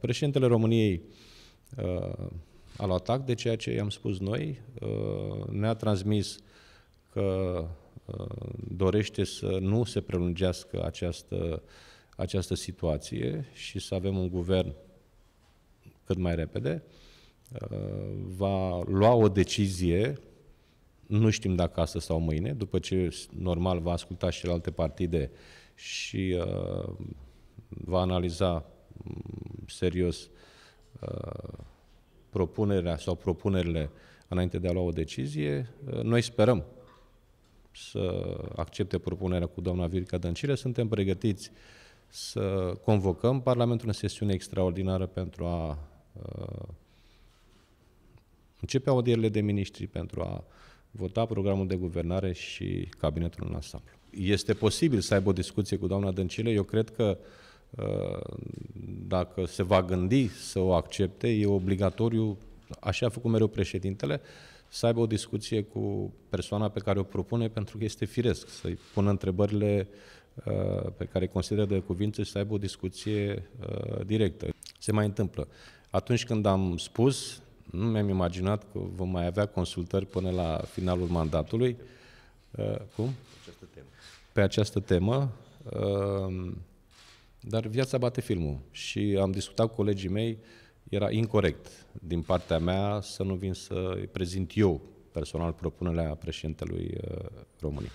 Președintele României uh, a luat act de ceea ce i-am spus noi, uh, ne-a transmis că uh, dorește să nu se prelungească această, această situație și să avem un guvern cât mai repede, va lua o decizie, nu știm dacă astăzi sau mâine, după ce normal va asculta și alte partide și va analiza serios uh, propunerea sau propunerile înainte de a lua o decizie. Uh, noi sperăm să accepte propunerea cu doamna Virica Dăncilă. Suntem pregătiți să convocăm Parlamentul în sesiune extraordinară pentru a uh, începe audierile de miniștri, pentru a vota programul de guvernare și cabinetul în ansamblu. Este posibil să aibă o discuție cu doamna Dăncilă. Eu cred că uh, dacă se va gândi să o accepte, e obligatoriu, așa a făcut mereu președintele, să aibă o discuție cu persoana pe care o propune, pentru că este firesc să-i pună întrebările uh, pe care consideră de cuvință și să aibă o discuție uh, directă. Se mai întâmplă. Atunci când am spus, nu mi-am imaginat că vom mai avea consultări până la finalul mandatului. Uh, cum? Pe această temă. Pe această temă dar viața bate filmul și am discutat cu colegii mei, era incorrect din partea mea să nu vin să prezint eu personal propunerea președintelui uh, României.